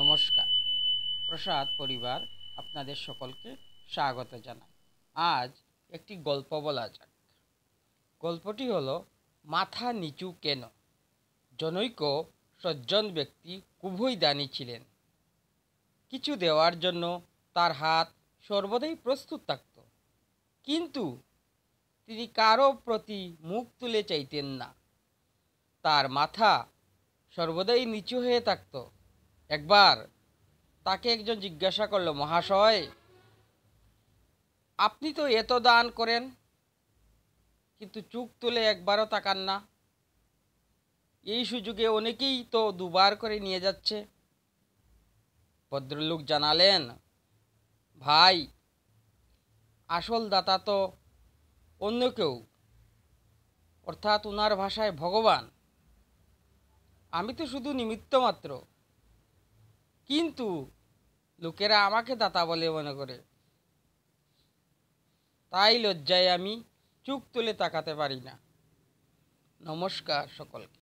নমস্কার প্রসাদ পরিবার আপনাদের সকলকে স্বাগত জানাই আজ একটি গল্প বলা যাক গল্পটি হলো মাথা নিচু কেন জনৈক সজ্জন ব্যক্তি খুবই দানি ছিলেন কিছু দেওয়ার জন্য তার হাত সর্বদাই প্রস্তুত থাকত কিন্তু তিনি কারো প্রতি মুখ তুলে চাইতেন না তার মাথা সর্বদাই নিচু হয়ে থাকতো একবার তাকে একজন জিজ্ঞাসা করল মহাশয় আপনি তো এত দান করেন কিন্তু চুক তুলে একবারও তাকান না এই সুযোগে অনেকেই তো দুবার করে নিয়ে যাচ্ছে ভদ্রলোক জানালেন ভাই আসল দাতা তো অন্য কেউ অর্থাৎ ওনার ভাষায় ভগবান আমি তো শুধু নিমিত্ত মাত্র কিন্তু লোকেরা আমাকে দাতা বলে মনে করে তাই লজ্জায় আমি চুপ তুলে তাকাতে পারি না নমস্কার সকলকে